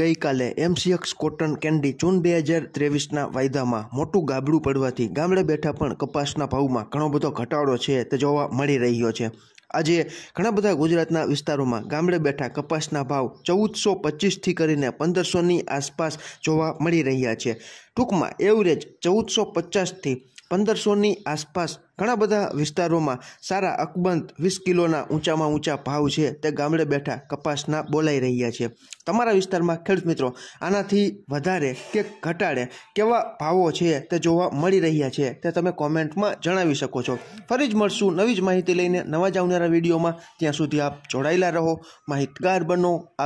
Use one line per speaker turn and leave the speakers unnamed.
ગઈકાલે MCX cotton candy જૂન બે હજાર ત્રેવીસના વાયદામાં મોટું ગાબડું પડવાથી ગામડે બેઠા પણ કપાસના ભાવમાં ઘણો બધો ઘટાડો છે તે જોવા મળી રહ્યો છે આજે ઘણા બધા ગુજરાતના વિસ્તારોમાં ગામડે બેઠા કપાસના ભાવ ચૌદસો પચીસથી કરીને પંદરસોની આસપાસ જોવા મળી રહ્યા છે ટૂંકમાં એવરેજ ચૌદસો પચાસથી પંદરસોની આસપાસ ઘણા બધા વિસ્તારોમાં સારા અકબંધ વીસ કિલોના ઊંચામાં ઊંચા ભાવ છે તે ગામડે બેઠા કપાસના બોલાઈ રહ્યા છે તમારા વિસ્તારમાં ખેડૂત મિત્રો આનાથી વધારે કે ઘટાડે કેવા ભાવો છે તે જોવા મળી રહ્યા છે તે તમે કોમેન્ટમાં જણાવી શકો છો ફરી જ મળશું નવી જ માહિતી લઈને નવા જ આવનારા વિડીયોમાં ત્યાં સુધી આપ જોડાયેલા રહો માહિતગાર બનો